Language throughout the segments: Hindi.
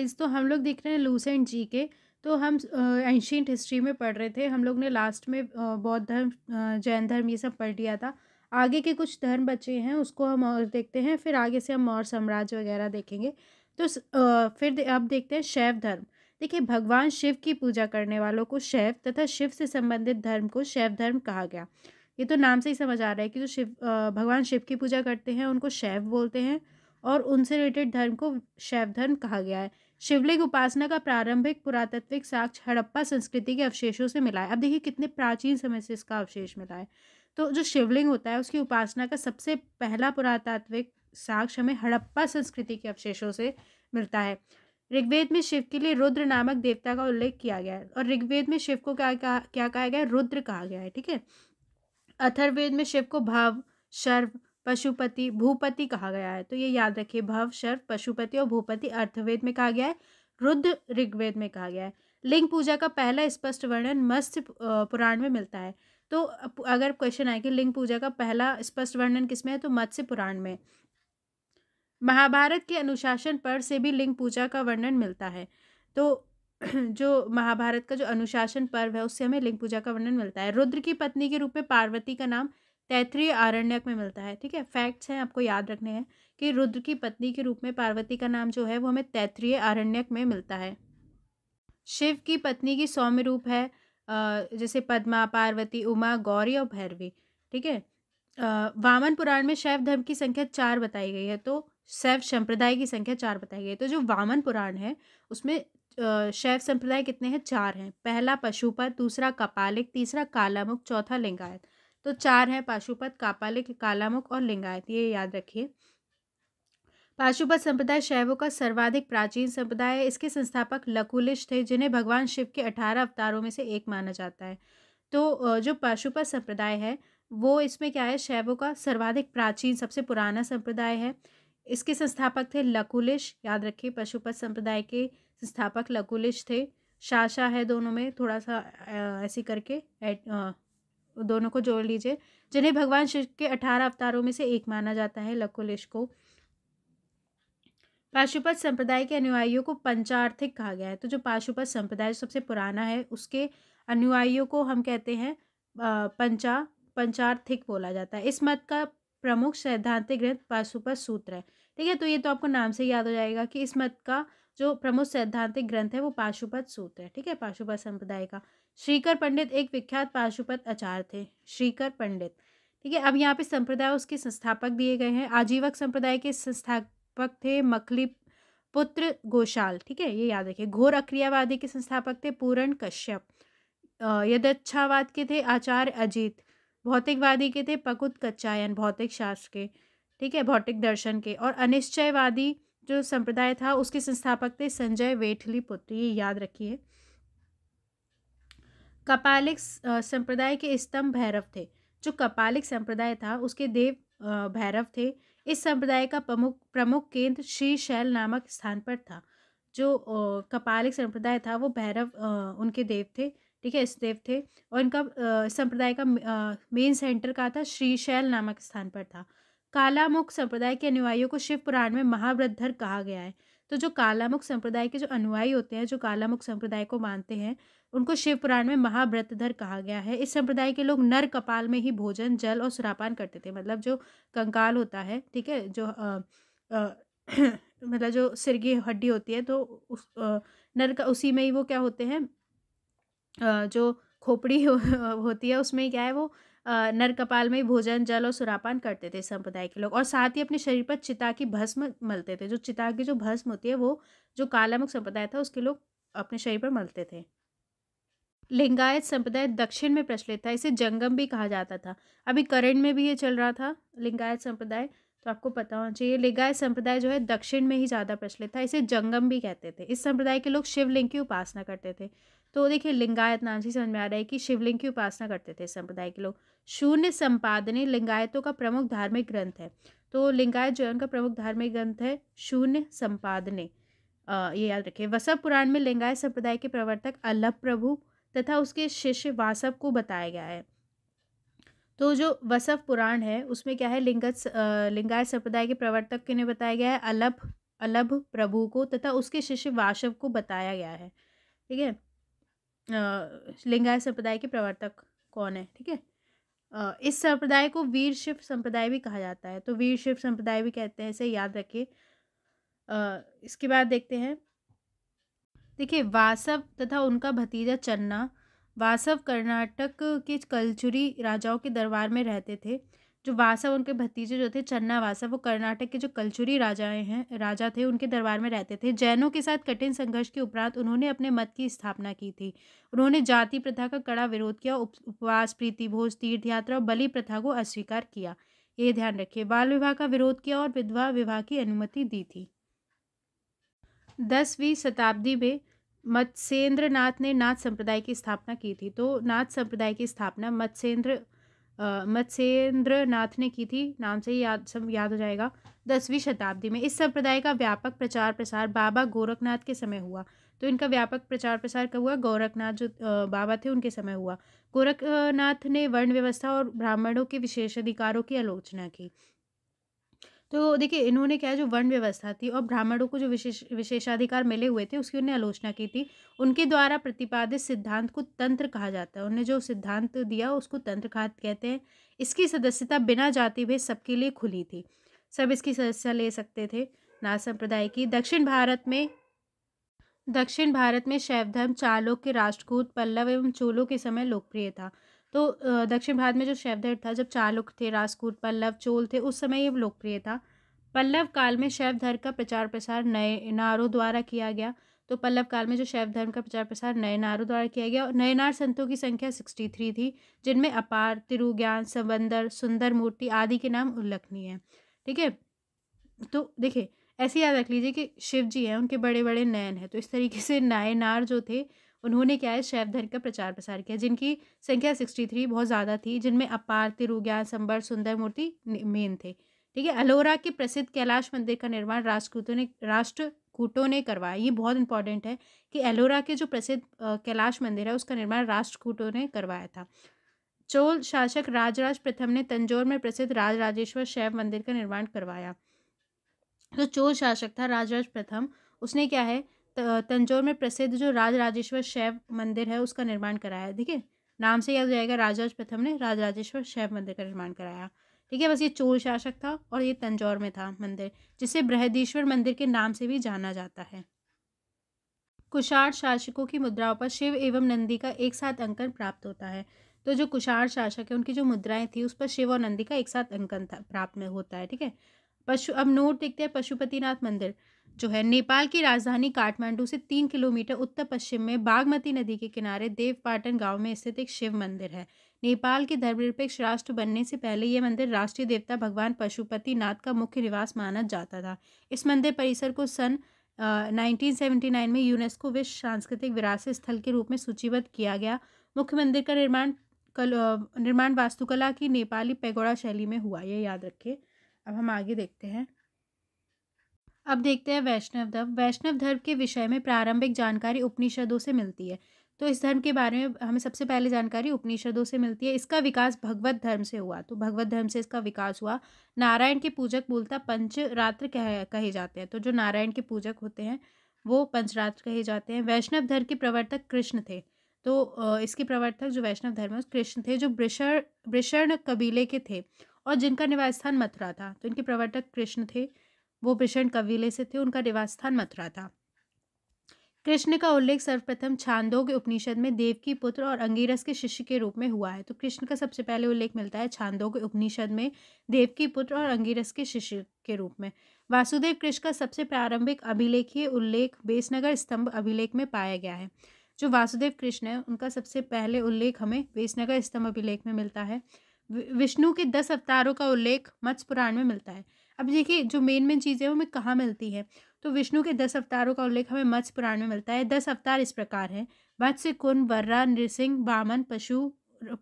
गाइस तो हम लोग देख रहे हैं लूसेंट जी के तो हम एंशियट हिस्ट्री में पढ़ रहे थे हम लोग ने लास्ट में बौद्ध धर्म जैन धर्म ये सब पढ़ लिया था आगे के कुछ धर्म बचे हैं उसको हम और देखते हैं फिर आगे से हम और साम्राज्य वगैरह देखेंगे तो फिर अब देखते हैं शैव धर्म देखिए भगवान शिव की पूजा करने वालों को शैव तथा शिव से संबंधित धर्म को शैव धर्म कहा गया ये तो नाम से ही समझ आ रहा है कि जो शिव भगवान शिव की पूजा करते हैं उनको शैव बोलते हैं और उनसे रिलेटेड धर्म को शैव धर्म कहा गया है शिवलिंग उपासना का प्रारंभिक पुरातत्विक साक्ष्य हड़प्पा संस्कृति के अवशेषों से मिला है अब देखिए कितने प्राचीन समय से इसका अवशेष मिला है तो जो शिवलिंग होता है उसकी उपासना का सबसे पहला पुरातात्विक साक्ष्य हमें हड़प्पा संस्कृति के अवशेषों से मिलता है ऋग्वेद में शिव के लिए रुद्र नामक देवता का उल्लेख किया गया है और ऋग्वेद में शिव को क्या क्या कहा गया है रुद्र कहा गया है ठीक है अथर्वेद में शिव को भाव शर्व पशुपति भूपति कहा गया है तो ये याद रखिए भव शर्व पशुपति और भूपति अर्थवेद में कहा गया है रुद्र ऋग्वेद में कहा गया है लिंग पूजा का पहला स्पष्ट वर्णन मत्स्य पुराण में मिलता है तो अगर क्वेश्चन आए कि लिंग पूजा का पहला स्पष्ट वर्णन किसमें है तो मत्स्य पुराण में महाभारत के अनुशासन पर्व से भी लिंग पूजा का वर्णन मिलता है तो जो महाभारत का जो अनुशासन पर्व है उससे हमें लिंग पूजा का वर्णन मिलता है रुद्र की पत्नी के रूप में पार्वती का नाम तैतृय आरण्यक में मिलता है ठीक है फैक्ट्स हैं आपको याद रखने हैं कि रुद्र की पत्नी के रूप में पार्वती का नाम जो है वो हमें तैतृय आरण्यक में मिलता है शिव की पत्नी की सौम्य रूप है जैसे पद्मा पार्वती उमा गौरी और भैरवी ठीक है वामन पुराण में शैव धर्म की संख्या चार बताई गई है तो शैव संप्रदाय की संख्या चार बताई गई है तो जो वामन पुराण है उसमें शैव संप्रदाय कितने हैं चार हैं पहला पशुपत दूसरा कपालिक तीसरा कालामुख चौथा लिंगायत तो चार है पाशुपत कापालिक कालामुख और लिंगायत ये याद रखिए पाशुपत संप्रदाय शैवों का सर्वाधिक प्राचीन संप्रदाय है इसके संस्थापक लकुलिश थे जिन्हें भगवान शिव के अठारह अवतारों में से एक माना जाता है तो जो पाशुपत संप्रदाय है वो इसमें क्या है शैवों का सर्वाधिक प्राचीन सबसे पुराना संप्रदाय है इसके संस्थापक थे लकुलिश याद रखिए पशुपत संप्रदाय के संस्थापक लकुलिश थे शाशा है दोनों में थोड़ा सा ऐसी करके दोनों को जोड़ लीजिए जिन्हें भगवान शिव के अठारह अवतारों में से एक माना जाता है लकुलिश को पाशुपत संप्रदाय के अनुयायियों को पंचार्थिक कहा गया है तो जो पाशुपत संप्रदाय सबसे पुराना है उसके अनुयायियों को हम कहते हैं पंचा पंचार्थिक बोला जाता है इस मत का प्रमुख सैद्धांतिक ग्रंथ पाशुपत सूत्र है ठीक है तो ये तो आपको नाम से याद हो जाएगा कि इस मत का जो प्रमुख सैद्धांतिक ग्रंथ है वो पाशुपत सूत्र है ठीक है पाशुपत संप्रदाय का श्रीकर पंडित एक विख्यात पाशुपत आचार्य थे श्रीकर पंडित ठीक है अब यहाँ पे संप्रदाय उसके संस्थापक दिए गए हैं आजीवक संप्रदाय के संस्थापक थे मखली पुत्र गोशाल ठीक है ये याद रखिए घोर अक्रियावादी के संस्थापक थे पूरण कश्यप यदच्छावाद के थे आचार्य अजीत भौतिकवादी के थे पकुत कच्चायन भौतिक शास्त्र के ठीक है भौतिक दर्शन के और अनिश्चयवादी जो संप्रदाय था उसके संस्थापक थे संजय वेठली पुत्र ये याद रखिए कपालिक संप्रदाय के स्तंभ भैरव थे जो कपालिक संप्रदाय था उसके देव भैरव थे इस संप्रदाय का प्रमुख प्रमुख केंद्र श्री शैल नामक स्थान पर था जो कपालिक संप्रदाय था वो भैरव उनके देव थे ठीक है इस देव थे और इनका संप्रदाय का मेन सेंटर कहा था श्री शैल नामक स्थान पर था कालामुख संप्रदाय के अनुयायियों को शिव पुराण में महावृद्धर कहा गया है तो जो कालामुख संप्रदाय के जो अनुयायी होते हैं जो कालामुख संप्रदाय को मानते हैं उनको शिव पुराण में महाव्रतधर कहा गया है इस संप्रदाय के लोग नर कपाल में ही भोजन जल और सुरापान करते थे मतलब जो कंकाल होता है ठीक है जो आ, आ, मतलब जो सिर की हड्डी होती है तो उस आ, नर का उसी में ही वो क्या होते हैं जो खोपड़ी हो, होती है उसमें क्या है वो नर कपाल में ही भोजन जल और सुरापान करते थे संप्रदाय के लोग और साथ ही अपने शरीर पर चिता की भस्म मलते थे जो चिता की जो भस्म होती है वो जो कालामुख संप्रदाय था उसके लोग अपने शरीर पर मलते थे लिंगायत संप्रदाय दक्षिण में प्रचलित था इसे जंगम भी कहा जाता था अभी करंट में भी ये चल रहा था लिंगायत संप्रदाय तो आपको पता होना चाहिए लिंगायत संप्रदाय जो है दक्षिण में ही ज़्यादा प्रचलित था इसे जंगम भी कहते थे इस संप्रदाय के लोग शिवलिंग की उपासना करते थे तो देखिए लिंगायत नाम से समझ में आ रहा है कि शिवलिंग की उपासना करते थे इस संप्रदाय के लोग शून्य संपादने लिंगायतों का प्रमुख धार्मिक ग्रंथ है तो लिंगायत जो है उनका प्रमुख धार्मिक ग्रंथ है शून्य संपादने ये याद रखिए वसव पुराण में लिंगायत संप्रदाय के प्रवर्तक अल्लभ प्रभु तथा उसके शिष्य वासव को बताया गया है तो जो वसव पुराण है उसमें क्या है लिंगत लिंगायत संप्रदाय के प्रवर्तक के ने बताया गया है अलभ अलभ प्रभु को तथा उसके शिष्य वासव को बताया गया है ठीक है लिंगायत संप्रदाय के प्रवर्तक कौन है ठीक है इस संप्रदाय को वीर शिव संप्रदाय भी कहा जाता है तो वीर शिव संप्रदाय भी कहते हैं इसे याद रखिए इसके बाद देखते हैं देखिए वासव तथा उनका भतीजा चन्ना वासव कर्नाटक के कलचुरी राजाओं के दरबार में रहते थे जो वासव उनके भतीजे जो थे चन्ना वासव वो कर्नाटक के जो कलचुरी राजाएं हैं राजा थे उनके दरबार में रहते थे जैनों के साथ कठिन संघर्ष के उपरांत उन्होंने अपने मत की स्थापना की थी उन्होंने जाति प्रथा का कड़ा विरोध किया उपवास प्रीति भोज तीर्थ यात्रा और बलि प्रथा को अस्वीकार किया ये ध्यान रखिए बाल विवाह का विरोध किया और विधवा विवाह की अनुमति दी थी दसवीं शताब्दी में मत्स्येंद्र नाथ ने नाथ संप्रदाय की स्थापना की थी तो नाथ संप्रदाय की स्थापना मत्स्येंद्र मत्स्येंद्र नाथ ने की थी नाम से ही याद सब याद हो जाएगा दसवीं शताब्दी में इस संप्रदाय का व्यापक प्रचार प्रसार बाबा गोरखनाथ के समय हुआ तो इनका व्यापक प्रचार प्रसार कब हुआ गोरखनाथ जो बाबा थे उनके समय हुआ गोरखनाथ ने वर्ण व्यवस्था और ब्राह्मणों के विशेष अधिकारों की आलोचना की तो देखिए इन्होंने क्या है जो वर्ण व्यवस्था थी और ब्राह्मणों को जो विशेष विशेषाधिकार मिले हुए थे उसकी उन्हें आलोचना की थी उनके द्वारा प्रतिपादित सिद्धांत को तंत्र कहा जाता है उन्हें जो सिद्धांत दिया उसको तंत्र कहते हैं इसकी सदस्यता बिना जाति भेद सबके लिए खुली थी सब इसकी सदस्यता ले सकते थे नाथ संप्रदाय की दक्षिण भारत में दक्षिण भारत में शैव धर्म के राष्ट्रकूट पल्लव एवं चोलों के समय लोकप्रिय था तो दक्षिण भारत में जो शैवधर था जब चालुक थे राजकूट पल्लव चोल थे उस समय ये लोकप्रिय था पल्लव काल में शैव धर्म का प्रचार प्रसार नए नारों द्वारा किया गया तो पल्लव काल में जो शैव धर्म का प्रचार प्रसार नए नारों द्वारा किया गया और नए नार संतों की संख्या सिक्सटी थ्री थी जिनमें अपार तिरुज्ञान सबंदर सुंदर मूर्ति आदि के नाम उल्लेखनीय है ठीक है तो देखिए ऐसे याद रख लीजिए कि शिव जी हैं उनके बड़े बड़े नयन हैं तो इस तरीके से नए नार जो थे उन्होंने क्या है शैव धर्म का प्रचार प्रसार किया जिनकी संख्या सिक्सटी थ्री बहुत ज़्यादा थी जिनमें अपार तिरुज्ञान संबर सुंदर मूर्ति मेन थे ठीक है अलोरा के प्रसिद्ध कैलाश मंदिर का निर्माण राष्ट्रकूटों ने राष्ट्रकूटों ने करवाया ये बहुत इंपॉर्टेंट है कि एलोरा के जो प्रसिद्ध कैलाश मंदिर है उसका निर्माण राष्ट्रकूटों ने करवाया था चोल शासक राजराज प्रथम ने तंजोर में प्रसिद्ध राजराजेश्वर शैव मंदिर का निर्माण करवाया जो तो चोल शासक था राजराज प्रथम उसने क्या है तंजौर में प्रसिद्ध जो राज राजेश्वर शैव मंदिर है उसका निर्माण कराया है ठीक है नाम से याद हो जाएगा राजराज प्रथम ने राज राजेश्वर शैव मंदिर का निर्माण कराया ठीक है बस ये चोल शासक था और ये तंजौर में था मंदिर जिसे बृहदीश्वर मंदिर के नाम से भी जाना जाता है कुषाण शासकों की मुद्राओं पर शिव एवं नंदी का एक साथ अंकन प्राप्त होता है तो जो कुषाण शासक है उनकी जो मुद्राएं थी उस पर शिव और नंदी का एक साथ अंकन था प्राप्त में होता है ठीक है पशु अब नोट देखते हैं पशुपतिनाथ मंदिर जो है नेपाल की राजधानी काठमांडू से तीन किलोमीटर उत्तर पश्चिम में बागमती नदी के किनारे देवपाटन गांव में स्थित एक शिव मंदिर है नेपाल के धर्मनिरपेक्ष राष्ट्र बनने से पहले यह मंदिर राष्ट्रीय देवता भगवान पशुपति नाथ का मुख्य निवास माना जाता था इस मंदिर परिसर को सन सेवेंटी नाइन में यूनेस्को विश्व सांस्कृतिक विरासत स्थल के रूप में सूचीबद्ध किया गया मुख्य मंदिर का निर्माण कल निर्माण वास्तुकला की नेपाली पैगोड़ा शैली में हुआ यह याद रखें अब हम आगे देखते हैं अब देखते हैं वैष्णव धर्म वैष्णव धर्म के विषय में प्रारंभिक जानकारी उपनिषदों से मिलती है तो इस धर्म के बारे में हमें सबसे पहले जानकारी उपनिषदों से मिलती है इसका विकास भगवत धर्म से हुआ तो भगवत धर्म से इसका विकास हुआ नारायण के पूजक बोलता पंच रात्र कह कहे जाते हैं तो जो नारायण के पूजक होते हैं वो पंचरात्र कहे जाते हैं वैष्णव धर्म के प्रवर्तक कृष्ण थे तो इसके प्रवर्तक जो वैष्णव धर्म है कृष्ण थे जो ब्रिशर ब्रिशर्ण कबीले के थे और जिनका निवास स्थान मथुरा था तो इनके प्रवर्तक कृष्ण थे वो भीषण कबीले से थे उनका निवास स्थान मथुरा था कृष्ण का उल्लेख सर्वप्रथम छांदोग उपनिषद में देव की पुत्र और अंगीरस के शिष्य के रूप में हुआ है तो कृष्ण का सबसे पहले उल्लेख मिलता है छांदोग उपनिषद में देव की पुत्र और अंगीरस के शिष्य के रूप में वासुदेव कृष्ण का सबसे प्रारंभिक अभिलेखीय उल्लेख बेसनगर स्तंभ अभिलेख में पाया गया है जो वासुदेव कृष्ण है उनका सबसे पहले उल्लेख हमें बेसनगर स्तंभ अभिलेख में मिलता है विष्णु के दस अवतारों का उल्लेख मत्स्य पुराण में मिलता है अब देखिए जो मेन मेन चीज़ें हैं हमें कहाँ मिलती है तो विष्णु के दस अवतारों का उल्लेख हमें मत्स्य पुराण में मिलता है दस अवतार इस प्रकार हैं मत्स्य कुंड वर्रा नृसिंह बामन पशु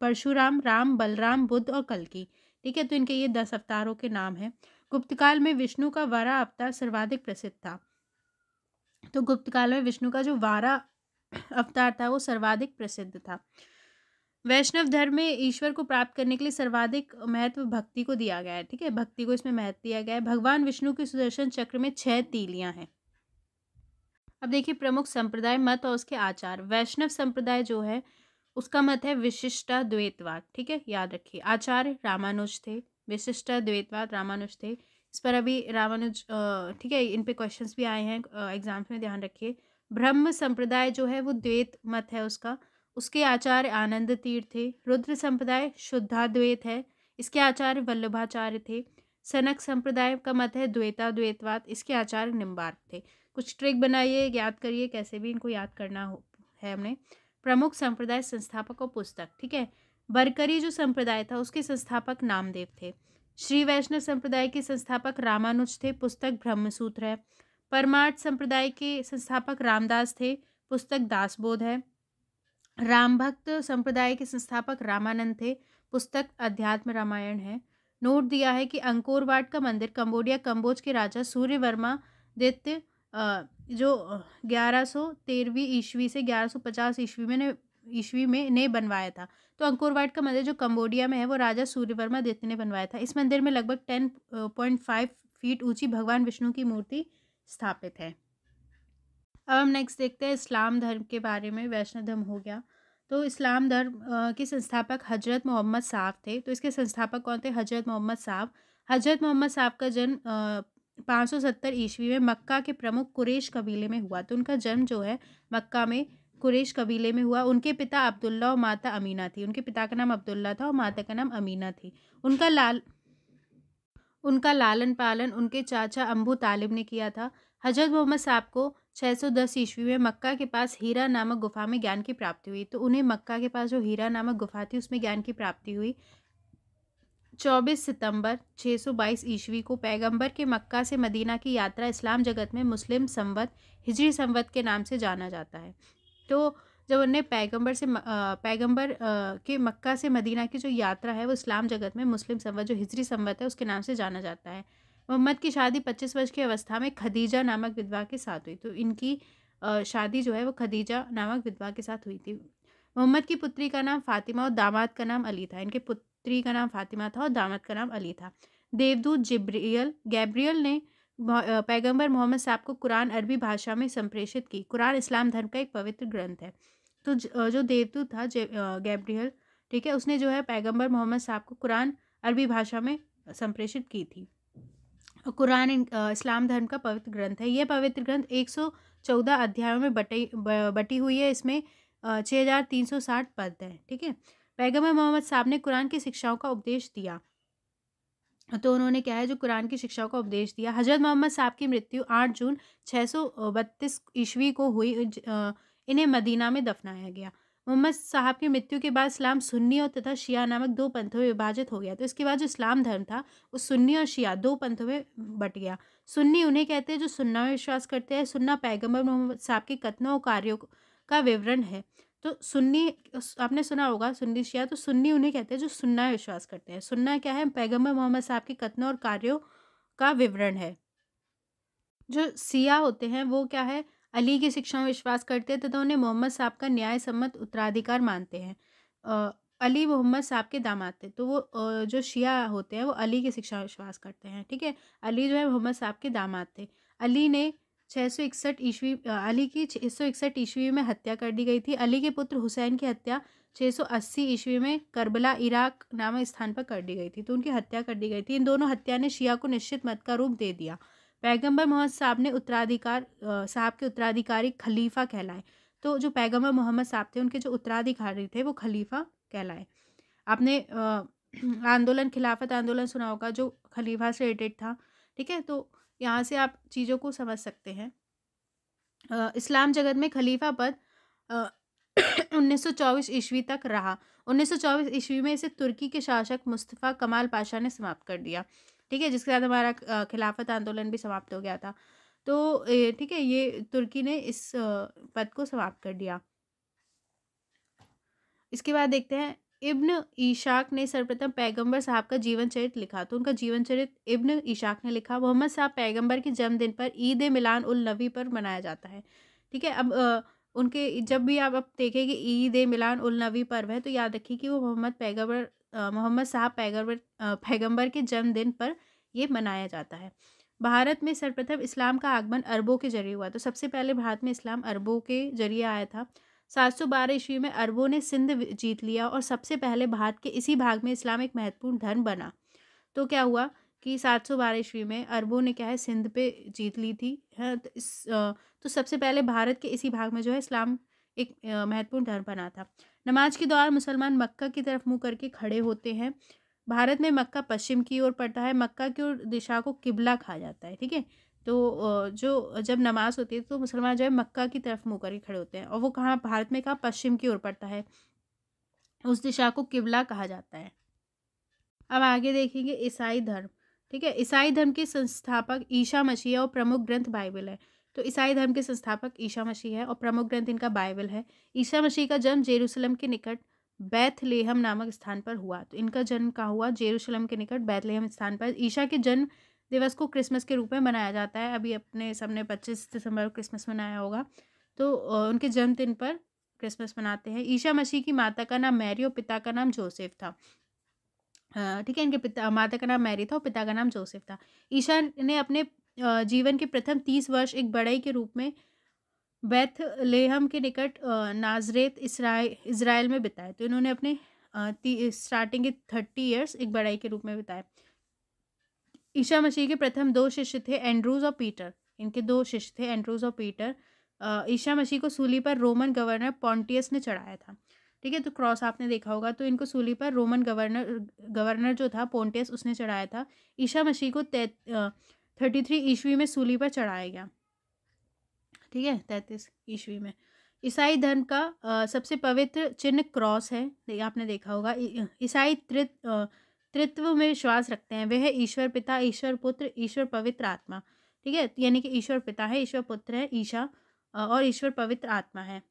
परशुराम राम बलराम बुद्ध और कलकी ठीक है तो इनके ये दस अवतारों के नाम हैं गुप्तकाल में विष्णु का वारा अवतार सर्वाधिक प्रसिद्ध था तो गुप्तकाल में विष्णु का जो वारा अवतार था वो सर्वाधिक प्रसिद्ध था वैष्णव धर्म में ईश्वर को प्राप्त करने के लिए सर्वाधिक महत्व भक्ति को दिया गया है ठीक है भक्ति को इसमें महत्व दिया गया है भगवान विष्णु के सुदर्शन चक्र में छह तीलियां हैं अब देखिए प्रमुख संप्रदाय मत और उसके आचार वैष्णव संप्रदाय जो है उसका मत है विशिष्टा द्वैतवाद ठीक है याद रखिए आचार्य रामानुज थे विशिष्टा द्वैतवाद रामानुज थे इस पर अभी रामानुज ठीक है इन पे क्वेश्चंस भी आए हैं एग्जाम्स में ध्यान रखिए ब्रह्म संप्रदाय जो है वो द्वैत मत है उसका उसके आचार्य आनंद तीर्थ थे रुद्र संप्रदाय शुद्धाद्वैत है इसके आचार्य वल्लभाचार्य थे सनक संप्रदाय का मत है द्वेता द्वैतवाद इसके आचार्य निम्बार्क थे कुछ ट्रिक बनाइए याद करिए कैसे भी इनको याद करना हो है हमने प्रमुख संप्रदाय संस्थापक और पुस्तक ठीक है बरकरी जो संप्रदाय था उसके संस्थापक नामदेव थे श्री वैष्णव संप्रदाय के संस्थापक रामानुज थे पुस्तक ब्रह्मसूत्र है परमार्थ संप्रदाय के संस्थापक रामदास थे पुस्तक दासबोध है राम भक्त संप्रदाय के संस्थापक रामानंद थे पुस्तक अध्यात्म रामायण है नोट दिया है कि अंकोरवाट का मंदिर कंबोडिया कंबोज के राजा सूर्यवर्मा दित्य जो ग्यारह सौ तेरहवीं ईस्वी से ग्यारह सौ पचास ईस्वी में ने ईस्वी में ने बनवाया था तो अंकोरवाट का मंदिर जो कंबोडिया में है वो राजा सूर्यवर्मा दित्य ने बनवाया था इस मंदिर में लगभग टेन पॉइंट फाइव फीट ऊंची भगवान विष्णु की मूर्ति स्थापित है अब हम नेक्स्ट देखते हैं इस्लाम धर्म के बारे में वैष्णव धर्म हो गया तो इस्लाम धर्म के संस्थापक हजरत मोहम्मद साहब थे तो इसके संस्थापक कौन थे हजरत मोहम्मद साहब हजरत मोहम्मद साहब का जन्म पाँच सौ सत्तर ईस्वी में मक्का के प्रमुख कुरेश कबीले में हुआ तो उनका जन्म जो है मक्का में कुरेश कबीले में हुआ उनके पिता अब्दुल्ला और माता अमीना थी उनके पिता का नाम अब्दुल्ला था और माता का नाम अमीना थी उनका लाल उनका लालन पालन उनके चाचा अम्बू तालिब ने किया था हजरत मोहम्मद साहब को 610 ईस्वी में मक्का के पास हीरा नामक गुफा में ज्ञान की प्राप्ति हुई तो उन्हें मक्का के पास जो हीरा नामक गुफा थी उसमें ज्ञान की प्राप्ति हुई 24 सितंबर 622 ईस्वी को पैगंबर के मक्का से मदीना की यात्रा इस्लाम जगत में मुस्लिम संवत हिजरी संवत के नाम से जाना जाता है तो जब उन्हें पैगंबर से पैगंबर के मक्का से मदीना की जो यात्रा है वो इस्लाम जगत में मुस्लिम संवत जो हिजरी संवत है उसके नाम से जाना जाता है मोहम्मद की शादी पच्चीस वर्ष की अवस्था में खदीजा नामक विधवा के साथ हुई तो इनकी शादी जो है वो खदीजा नामक विधवा के साथ हुई थी मोहम्मद की पुत्री का नाम फातिमा और दामाद का नाम अली था इनके पुत्री का नाम फातिमा था और दामाद का नाम अली था देवदूत जिब्रियल गैब्रियल ने पैगंबर मोहम्मद साहब को कुरान अरबी भाषा में संप्रेषित की कुरान इस्लाम धर्म का एक पवित्र ग्रंथ है तो जो देवदूत था गैब्रियल ठीक है उसने जो है पैगंबर मोहम्मद साहब को कुरान अरबी भाषा में संप्रेषित की थी कुरान इस्लाम धर्म का पवित्र ग्रंथ है यह पवित्र ग्रंथ 114 अध्यायों में बटी बटी हुई है इसमें छः हज़ार तीन सौ साठ पद हैं ठीक है पैगम्बर मोहम्मद साहब ने कुरान की शिक्षाओं का उपदेश दिया तो उन्होंने क्या है जो कुरान की शिक्षाओं का उपदेश दिया हजरत मोहम्मद साहब की मृत्यु आठ जून छः सौ बत्तीस ईस्वी को हुई इन्हें मदीना में दफनाया गया मोहम्मद साहब की मृत्यु के बाद इस्लाम सुन्नी और तथा शिया नामक दो पंथों में विभाजित हो गया तो इसके बाद जो इस्लाम धर्म था वो सुन्नी और शिया दो पंथों में बट गया सुन्नी उन्हें कहते हैं जो सुन्ना में विश्वास करते हैं सुन्ना पैगम्बर मोहम्मद साहब के कथनों और कार्यों का विवरण है तो सुन्नी आपने सुना होगा सुन्नी शिया तो सुन्नी उन्हें कहते हैं जो सुन्ना में विश्वास करते हैं सुन्ना क्या है पैगम्बर मोहम्मद साहब के कथनों और कार्यों का विवरण है जो सिया होते हैं वो क्या है अली की शिक्षा में विश्वास करते हैं तथा तो तो उन्हें मोहम्मद साहब का न्याय सम्मत उत्तराधिकार मानते हैं अली मोहम्मद साहब के दामाद थे तो वो जो शिया होते हैं वो अली की शिक्षा में विश्वास करते हैं ठीक है अली जो है मोहम्मद साहब के दामाद थे अली ने छः सौ इकसठ ईस्वी अली की छः सौ इकसठ ईस्वी में हत्या कर दी गई थी अली के पुत्र हुसैन की हत्या छः सौ अस्सी ईस्वी में करबला इराक नामक स्थान पर कर दी गई थी तो उनकी हत्या कर दी गई थी इन दोनों हत्या ने शिया को निश्चित मत का रूप दे दिया पैगंबर मोहम्मद साहब ने उत्तराधिकार साहब के उत्तराधिकारी खलीफा कहलाए तो जो पैगंबर मोहम्मद साहब थे उनके जो उत्तराधिकारी थे वो खलीफा कहलाए आपने आंदोलन खिलाफत आंदोलन सुना होगा जो खलीफा से रिलेटेड था ठीक है तो यहाँ से आप चीज़ों को समझ सकते हैं इस्लाम जगत में खलीफा पद उन्नीस ईस्वी तक रहा 1924 ईस्वी में इसे तुर्की के शासक मुस्तफ़ा कमाल पाशा ने समाप्त कर दिया ठीक है जिसके साथ हमारा खिलाफत आंदोलन भी समाप्त हो गया था तो ठीक है ये तुर्की ने इस पद को समाप्त कर दिया इसके बाद देखते हैं इब्न ईशाक ने सर्वप्रथम पैगंबर साहब का जीवन चरित लिखा तो उनका जीवन चरित इब्न ईशाक ने लिखा मोहम्मद साहब पैगंबर के जन्मदिन पर ईद मिलान उल नबी पर मनाया जाता है ठीक है अब उनके जब भी आप अब देखें कि ईद मिलान उल नबी पर्व है तो याद रखिए कि वो मोहम्मद पैगंबर मोहम्मद साहब पैगम्बर पैगम्बर के जन्मदिन पर ये मनाया जाता है भारत में सर्वप्रथम इस्लाम का आगमन अरबों के जरिए हुआ तो सबसे पहले भारत में इस्लाम अरबों के जरिए आया था सात सौ बारह ईस्वी में अरबों ने सिंध जीत लिया और सबसे पहले भारत के इसी भाग में इस्लाम एक महत्वपूर्ण धर्म बना तो क्या हुआ कि सात सौ बारह ईस्वी में अरबों ने क्या है सिंध पे जीत ली थी है हाँ, तो इस तो सबसे पहले भारत के इसी भाग में जो है इस्लाम एक महत्वपूर्ण धर्म बना था नमाज के दौरान मुसलमान मक्का की तरफ मुंह करके खड़े होते हैं भारत में मक्का पश्चिम की ओर पड़ता है मक्का की ओर दिशा को किबला कहा जाता है ठीक है तो जो जब नमाज होती है तो मुसलमान जो है मक्का की तरफ मुँह करके खड़े होते हैं और वो कहाँ भारत में कहाँ पश्चिम की ओर पड़ता है उस दिशा को किबला कहा जाता है अब आगे देखेंगे ईसाई धर्म ठीक है ईसाई धर्म के संस्थापक ईशा मसीह और प्रमुख ग्रंथ बाइबल है तो ईसाई धर्म के संस्थापक ईशा मसीह है और प्रमुख ग्रंथ इनका बाइबल है ईशा मसीह का जन्म जेरूसलम के निकट बैथलेहम नामक स्थान पर हुआ तो इनका जन्म कहाँ हुआ जेरूसलम के निकट बैथलेहम स्थान पर ईशा के जन्म दिवस को क्रिसमस के रूप में मनाया जाता है अभी अपने सबने पच्चीस दिसंबर को क्रिसमस मनाया होगा तो उनके जन्मदिन पर क्रिसमस मनाते हैं ईशा मसीह की माता का नाम मैरी और पिता का नाम जोसेफ था ठीक है इनके पिता माता का नाम मैरी था और पिता का नाम जोसेफ था ईशा ने अपने जीवन के प्रथम तीस वर्ष एक बड़ाई के रूप में बैथ लेहम के निकट नाजरेत इसराइल में बिताए तो इन्होंने अपने स्टार्टिंग के थर्टी ईयर्स एक बड़ाई के रूप में बिताए ईशा मसीह के प्रथम दो शिष्य थे एंड्रूज और पीटर इनके दो शिष्य थे एंड्रूज और पीटर ईशा मसीह को सूली पर रोमन गवर्नर पॉन्टियस ने चढ़ाया था ठीक है तो क्रॉस आपने देखा होगा तो इनको सूली पर रोमन गवर्नर गवर्नर जो था पोंटियस उसने चढ़ाया था ईशा मसीह को थर्टी थ्री ईस्वी में सूली पर चढ़ाया गया ठीक है तैंतीस ईस्वी में ईसाई धर्म का सबसे पवित्र चिन्ह क्रॉस है आपने देखा होगा ईसाई त्रित तृत्व में विश्वास रखते हैं वह है ईश्वर पिता ईश्वर पुत्र ईश्वर पवित्र आत्मा ठीक है यानी कि ईश्वर पिता है ईश्वर पुत्र है ईशा और ईश्वर पवित्र आत्मा है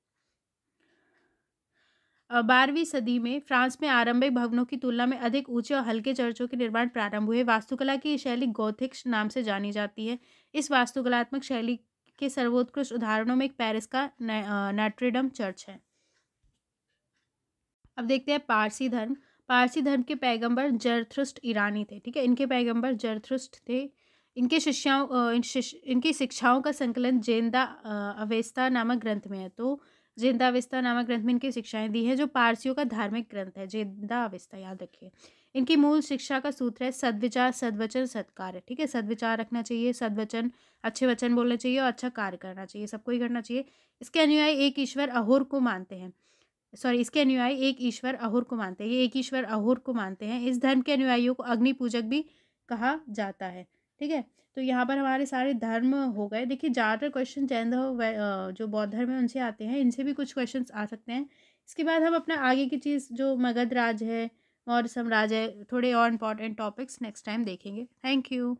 बारहवीं सदी में फ्रांस में आरंभिक भवनों की तुलना में अधिक ऊंचे और हल्के चर्चों के निर्माण प्रारंभ हुए वास्तुकला की शैली गौथिक नाम से जानी जाती है इस वास्तुकलात्मक शैली के सर्वोत्कृष्ट उदाहरणों में एक पेरिस का नेट्रेडम चर्च है अब देखते हैं पारसी धर्म पारसी धर्म के पैगंबर जरथ्रुस्ट ईरानी थे ठीक है इनके पैगंबर जरथ्रुस्ट थे इनके शिष्याओं इन शिश, इनकी शिक्षाओं का संकलन जेंदा अवेस्ता नामक ग्रंथ में है तो जिंदाविस्ता नामक ग्रंथ में इनकी शिक्षाएं दी हैं जो पारसियों का धार्मिक ग्रंथ है जिंदाविस्ता याद रखिए इनकी मूल शिक्षा का सूत्र है सद्विचार सद्वचन सत्कार्य ठीक है सद्विचार रखना चाहिए सद्वचन अच्छे वचन बोलना चाहिए और अच्छा कार्य करना चाहिए सबको ही करना चाहिए इसके अनुयायी एक ईश्वर अहोर को मानते हैं सॉरी इसके अनुयायी एक ईश्वर अहोर को मानते हैं ये एक ईश्वर अहोर को मानते हैं इस धर्म के अनुयायियों को अग्नि पूजक भी कहा जाता है ठीक है तो यहाँ पर हमारे सारे धर्म हो गए देखिए ज़्यादातर क्वेश्चन जैन धर्म जो बौद्ध धर्म है उनसे आते हैं इनसे भी कुछ क्वेश्चन आ सकते हैं इसके बाद हम अपना आगे की चीज़ जो मगध राज है और साम्राज्य है थोड़े और इम्पॉर्टेंट टॉपिक्स नेक्स्ट टाइम देखेंगे थैंक यू